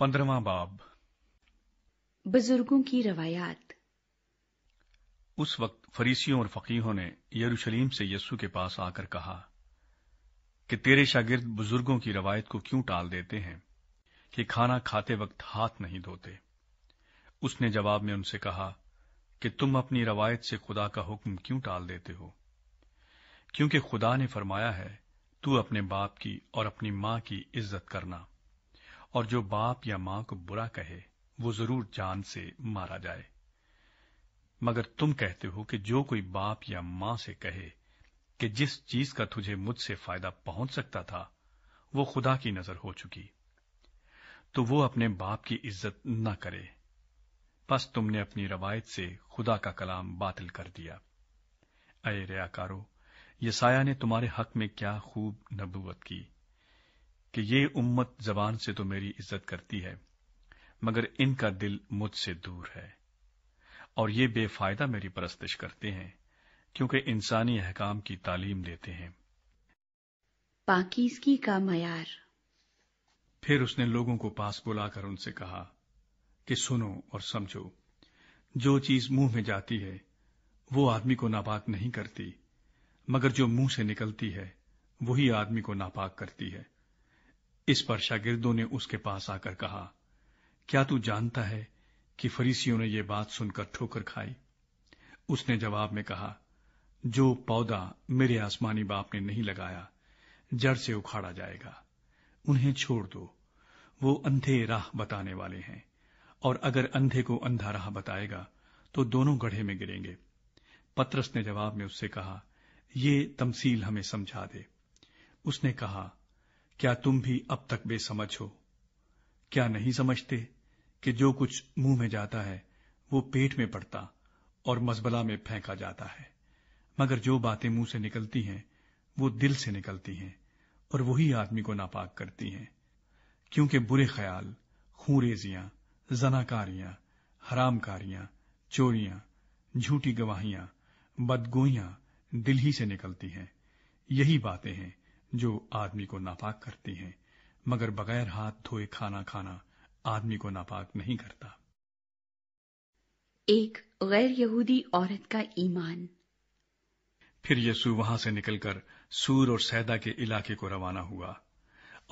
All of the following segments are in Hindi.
पंद्रवा बाब बुजुर्गों की रवायात उस वक्त फरीसियों और फकीहों ने यरूशलेम से यस्सु के पास आकर कहा कि तेरे शागिर्द बुजुर्गों की रवायत को क्यों टाल देते हैं कि खाना खाते वक्त हाथ नहीं धोते उसने जवाब में उनसे कहा कि तुम अपनी रवायत से खुदा का हुक्म क्यों टाल देते हो क्योंकि खुदा ने फरमाया है तू अपने बाप की और अपनी मां की इज्जत करना और जो बाप या मां को बुरा कहे वो जरूर जान से मारा जाए मगर तुम कहते हो कि जो कोई बाप या मां से कहे कि जिस चीज का तुझे मुझसे फायदा पहुंच सकता था वो खुदा की नजर हो चुकी तो वो अपने बाप की इज्जत न करे बस तुमने अपनी रवायत से खुदा का कलाम बातिल कर दिया अय रयाकारो यसाया ने तुम्हारे हक में क्या खूब नबूवत की कि ये उम्मत जबान से तो मेरी इज्जत करती है मगर इनका दिल मुझसे दूर है और ये बेफायदा मेरी परस्तिश करते हैं क्योंकि इंसानी अहकाम की तालीम देते हैं पाकिजगी का मैार फिर उसने लोगों को पास बुलाकर उनसे कहा कि सुनो और समझो जो चीज मुंह में जाती है वो आदमी को नापाक नहीं करती मगर जो मुंह से निकलती है वही आदमी को नापाक करती है इस पर शागिर्दों ने उसके पास आकर कहा क्या तू जानता है कि फरीसियों ने ये बात सुनकर ठोकर खाई उसने जवाब में कहा जो पौधा मेरे आसमानी बाप ने नहीं लगाया जड़ से उखाड़ा जाएगा उन्हें छोड़ दो वो अंधे राह बताने वाले हैं और अगर अंधे को अंधा राह बताएगा तो दोनों गढ़े में गिरेंगे पत्रस ने जवाब में उससे कहा ये तमसील हमें समझा दे उसने कहा क्या तुम भी अब तक बेसमझ हो क्या नहीं समझते कि जो कुछ मुंह में जाता है वो पेट में पड़ता और मजबला में फेंका जाता है मगर जो बातें मुंह से निकलती हैं वो दिल से निकलती हैं और वही आदमी को नापाक करती हैं क्योंकि बुरे ख्याल खूरेजियां जनाकारियां हरामकारियां चोरियां झूठी गवाहियां बदगोइयां दिल ही से निकलती हैं यही बातें हैं जो आदमी को नापाक करती हैं मगर बगैर हाथ धोए खाना खाना आदमी को नापाक नहीं करता एक गैर यहूदी औरत का ईमान फिर यीशु वहां से निकलकर सूर और सैदा के इलाके को रवाना हुआ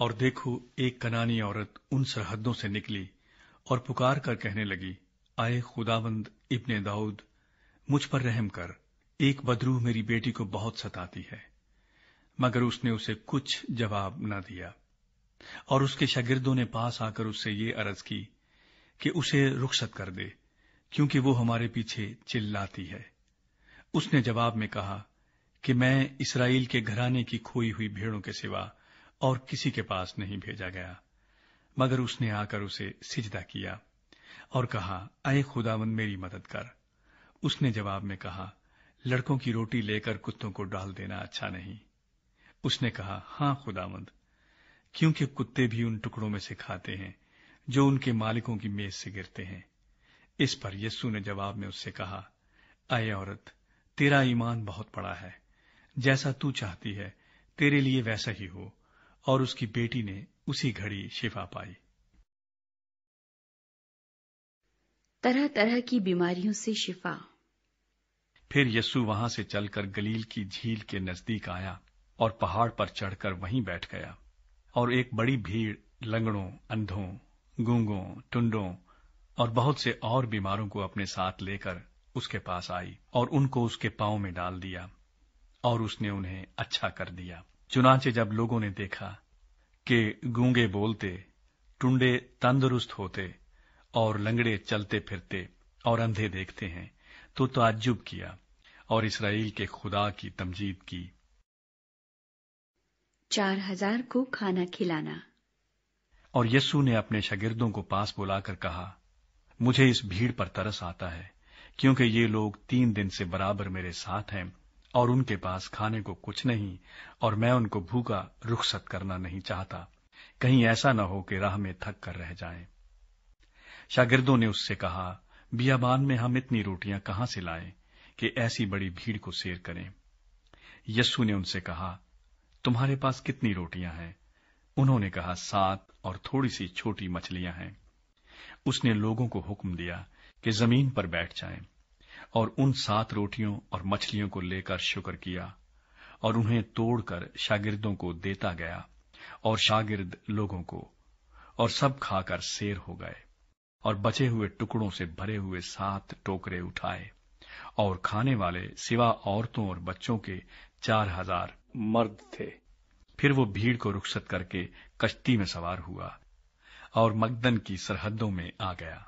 और देखो एक कनानी औरत उन सरहदों से निकली और पुकार कर कहने लगी आए खुदाबंद इब्ने दाऊद मुझ पर रहम कर एक बदरू मेरी बेटी को बहुत सताती है मगर उसने उसे कुछ जवाब न दिया और उसके शागिर्दों ने पास आकर उससे ये अर्ज की कि उसे रुखसत कर दे क्योंकि वो हमारे पीछे चिल्लाती है उसने जवाब में कहा कि मैं इसराइल के घराने की खोई हुई भेड़ों के सिवा और किसी के पास नहीं भेजा गया मगर उसने आकर उसे सिजदा किया और कहा अय खुदावन मेरी मदद कर उसने जवाब में कहा लड़कों की रोटी लेकर कुत्तों को डाल देना अच्छा नहीं उसने कहा हां खुदामंद क्योंकि कुत्ते भी उन टुकड़ों में से खाते हैं जो उनके मालिकों की मेज से गिरते हैं इस पर यस्सु ने जवाब में उससे कहा अय औरत तेरा ईमान बहुत बड़ा है जैसा तू चाहती है तेरे लिए वैसा ही हो और उसकी बेटी ने उसी घड़ी शिफा पाई तरह तरह की बीमारियों से शिफा फिर यस्सु वहां से चलकर गलील की झील के नजदीक आया और पहाड़ पर चढ़कर वहीं बैठ गया और एक बड़ी भीड़ लंगड़ों अंधों गूंगों टुंडों और बहुत से और बीमारों को अपने साथ लेकर उसके पास आई और उनको उसके पांव में डाल दिया और उसने उन्हें अच्छा कर दिया चुनाचे जब लोगों ने देखा कि गूंगे बोलते टुंडे तंदुरुस्त होते और लंगड़े चलते फिरते और अंधे देखते हैं तो ताज्जुब किया और इसराइल के खुदा की तमजीद की चार हजार को खाना खिलाना और यस्सु ने अपने शागिर्दों को पास बुलाकर कहा मुझे इस भीड़ पर तरस आता है क्योंकि ये लोग तीन दिन से बराबर मेरे साथ हैं और उनके पास खाने को कुछ नहीं और मैं उनको भूखा रुखसत करना नहीं चाहता कहीं ऐसा न हो कि राह में थक कर रह जाएं। शागिर्दों ने उससे कहा बियाबान में हम इतनी रोटियां कहां से लाएं कि ऐसी बड़ी भीड़ को शेर करें यस्सु ने उनसे कहा तुम्हारे पास कितनी रोटियां हैं उन्होंने कहा सात और थोड़ी सी छोटी मछलियां हैं उसने लोगों को हुक्म दिया कि जमीन पर बैठ जाएं और उन सात रोटियों और मछलियों को लेकर शुक्र किया और उन्हें तोड़कर शागिर्दों को देता गया और शागिर्द लोगों को और सब खाकर शेर हो गए और बचे हुए टुकड़ों से भरे हुए सात टोकरे उठाए और खाने वाले सिवा औरतों और बच्चों के चार हजार मर्द थे फिर वो भीड़ को रुखसत करके कश्ती में सवार हुआ और मगदन की सरहदों में आ गया